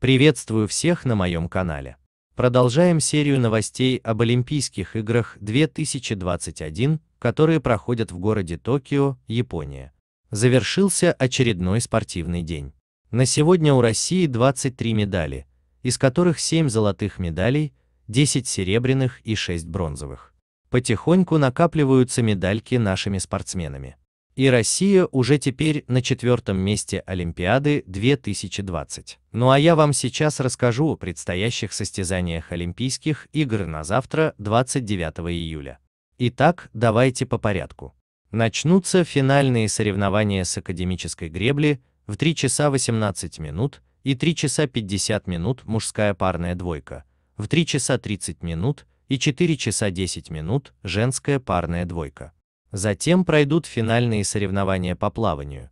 Приветствую всех на моем канале. Продолжаем серию новостей об Олимпийских играх 2021, которые проходят в городе Токио, Япония. Завершился очередной спортивный день. На сегодня у России 23 медали, из которых 7 золотых медалей, 10 серебряных и 6 бронзовых. Потихоньку накапливаются медальки нашими спортсменами и Россия уже теперь на четвертом месте Олимпиады 2020. Ну а я вам сейчас расскажу о предстоящих состязаниях Олимпийских игр на завтра, 29 июля. Итак, давайте по порядку. Начнутся финальные соревнования с академической гребли в 3 часа 18 минут и 3 часа 50 минут мужская парная двойка, в 3 часа 30 минут и 4 часа 10 минут женская парная двойка. Затем пройдут финальные соревнования по плаванию.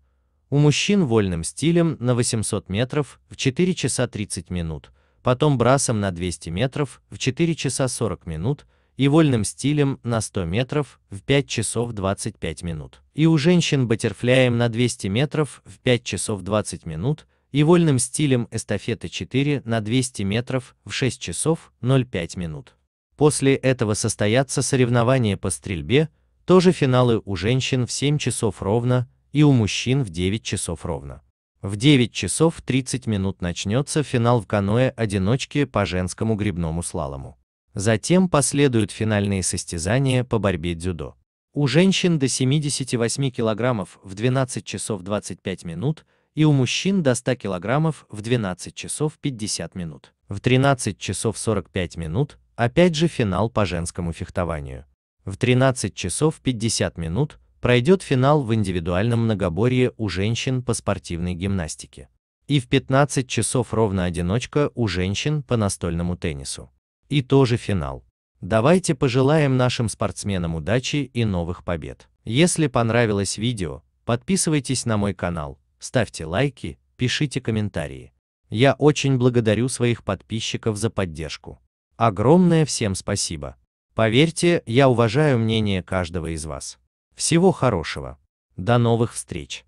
У мужчин вольным стилем на 800 метров в 4 часа 30 минут, потом брасом на 200 метров в 4 часа 40 минут и вольным стилем на 100 метров в 5 часов 25 минут. И у женщин батерфляем на 200 метров в 5 часов 20 минут и вольным стилем эстафеты 4 на 200 метров в 6 часов 05 минут. После этого состоятся соревнования по стрельбе, тоже финалы у женщин в 7 часов ровно и у мужчин в 9 часов ровно. В 9 часов 30 минут начнется финал в Каное одиночки по женскому грибному слалому. Затем последуют финальные состязания по борьбе дзюдо. У женщин до 78 килограммов в 12 часов 25 минут и у мужчин до 100 килограммов в 12 часов 50 минут. В 13 часов 45 минут опять же финал по женскому фехтованию. В 13 часов 50 минут пройдет финал в индивидуальном многоборье у женщин по спортивной гимнастике. И в 15 часов ровно одиночка у женщин по настольному теннису. И тоже финал. Давайте пожелаем нашим спортсменам удачи и новых побед. Если понравилось видео, подписывайтесь на мой канал, ставьте лайки, пишите комментарии. Я очень благодарю своих подписчиков за поддержку. Огромное всем спасибо. Поверьте, я уважаю мнение каждого из вас. Всего хорошего. До новых встреч.